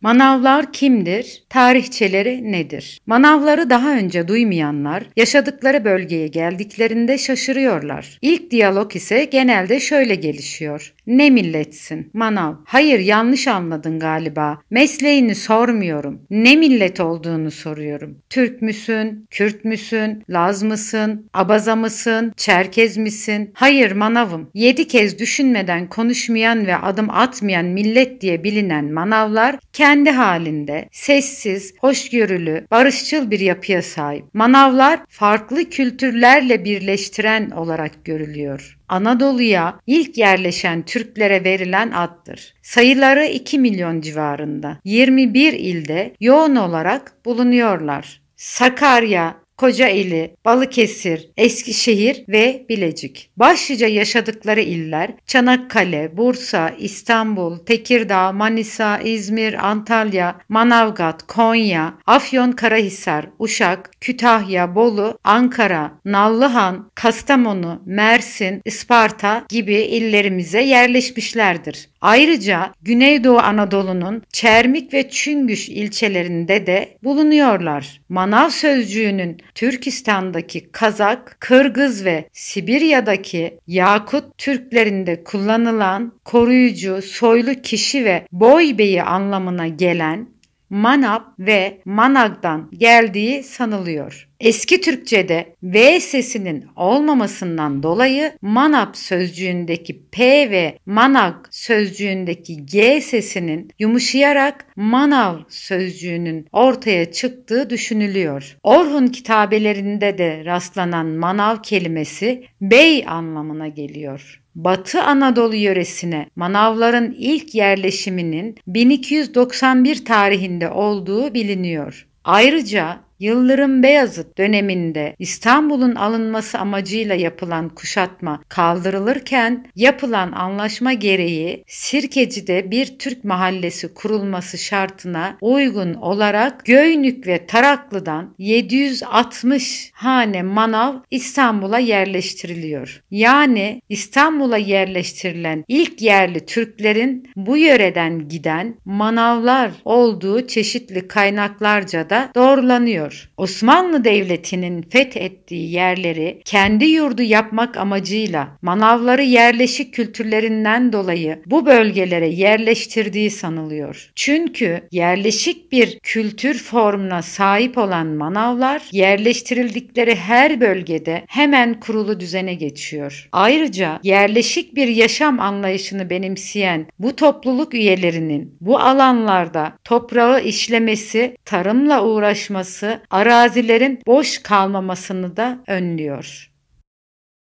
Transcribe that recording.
Manavlar kimdir? Tarihçeleri nedir? Manavları daha önce duymayanlar yaşadıkları bölgeye geldiklerinde şaşırıyorlar. İlk diyalog ise genelde şöyle gelişiyor. Ne milletsin? Manav. Hayır yanlış anladın galiba. Mesleğini sormuyorum. Ne millet olduğunu soruyorum. Türk müsün? Kürt müsün? Laz mısın? Abaza mısın? Çerkez misin? Hayır manavım. Yedi kez düşünmeden konuşmayan ve adım atmayan millet diye bilinen manavlar kendi halinde sessiz, hoşgörülü, barışçıl bir yapıya sahip. Manavlar farklı kültürlerle birleştiren olarak görülüyor. Anadolu'ya ilk yerleşen Türklere verilen addır. Sayıları 2 milyon civarında. 21 ilde yoğun olarak bulunuyorlar. Sakarya, Kocaeli, Balıkesir, Eskişehir ve Bilecik. Başlıca yaşadıkları iller Çanakkale, Bursa, İstanbul, Tekirdağ, Manisa, İzmir, Antalya, Manavgat, Konya, Afyon, Karahisar, Uşak, Kütahya, Bolu, Ankara, Nallıhan, Kastamonu, Mersin, Isparta gibi illerimize yerleşmişlerdir. Ayrıca Güneydoğu Anadolu'nun Çermik ve Çüngüş ilçelerinde de bulunuyorlar. Manav sözcüğünün Türkistan'daki Kazak, Kırgız ve Sibirya'daki Yakut Türklerinde kullanılan koruyucu, soylu kişi ve boy beyi anlamına gelen Manap ve Manag'dan geldiği sanılıyor. Eski Türkçede V sesinin olmamasından dolayı manap sözcüğündeki P ve manak sözcüğündeki G sesinin yumuşayarak manav sözcüğünün ortaya çıktığı düşünülüyor. Orhun kitabelerinde de rastlanan manav kelimesi bey anlamına geliyor. Batı Anadolu yöresine Manavların ilk yerleşiminin 1291 tarihinde olduğu biliniyor. Ayrıca Yıldırım Beyazıt döneminde İstanbul'un alınması amacıyla yapılan kuşatma kaldırılırken yapılan anlaşma gereği Sirkeci'de bir Türk mahallesi kurulması şartına uygun olarak Göynük ve Taraklı'dan 760 hane manav İstanbul'a yerleştiriliyor. Yani İstanbul'a yerleştirilen ilk yerli Türklerin bu yöreden giden manavlar olduğu çeşitli kaynaklarca da doğrulanıyor gerekiyor. Osmanlı Devleti'nin fethettiği yerleri kendi yurdu yapmak amacıyla Manavları yerleşik kültürlerinden dolayı bu bölgelere yerleştirdiği sanılıyor. Çünkü yerleşik bir kültür formuna sahip olan Manavlar yerleştirildikleri her bölgede hemen kurulu düzene geçiyor. Ayrıca yerleşik bir yaşam anlayışını benimseyen bu topluluk üyelerinin bu alanlarda toprağı işlemesi, tarımla uğraşması arazilerin boş kalmamasını da önlüyor.